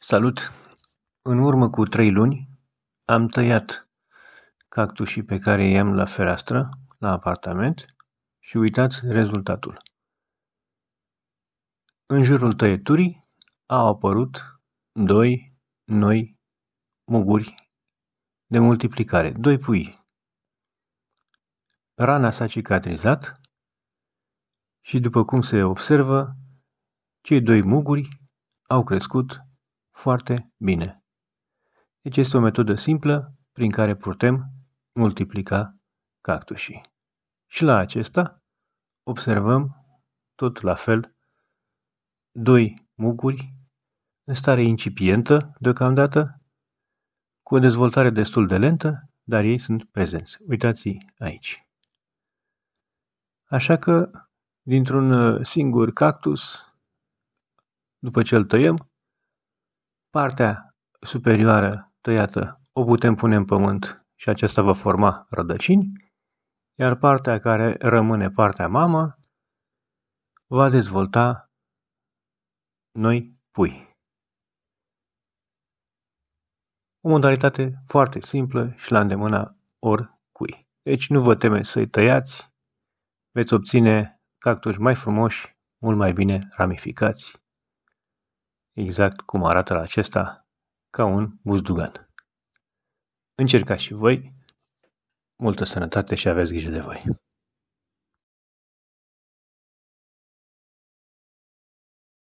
Salut! În urmă cu trei luni am tăiat cactusii pe care i-am la fereastră, la apartament, și uitați rezultatul. În jurul tăieturii au apărut doi noi muguri de multiplicare, doi pui. Rana s-a cicatrizat și, după cum se observă, cei doi muguri au crescut foarte bine. Deci este o metodă simplă prin care putem multiplica cactușii. Și la acesta observăm tot la fel doi muguri în stare incipientă deocamdată, cu o dezvoltare destul de lentă, dar ei sunt prezenți. Uitați-i aici. Așa că, dintr-un uh, singur cactus, după ce îl tăiem, Partea superioară tăiată o putem pune în pământ și acesta va forma rădăcini, iar partea care rămâne partea mamă va dezvolta noi pui. O modalitate foarte simplă și la îndemâna oricui. Deci nu vă teme să-i tăiați, veți obține cactuși mai frumoși, mult mai bine ramificați exact cum arată la acesta, ca un buzdugan. Încercați și voi, multă sănătate și aveți grijă de voi!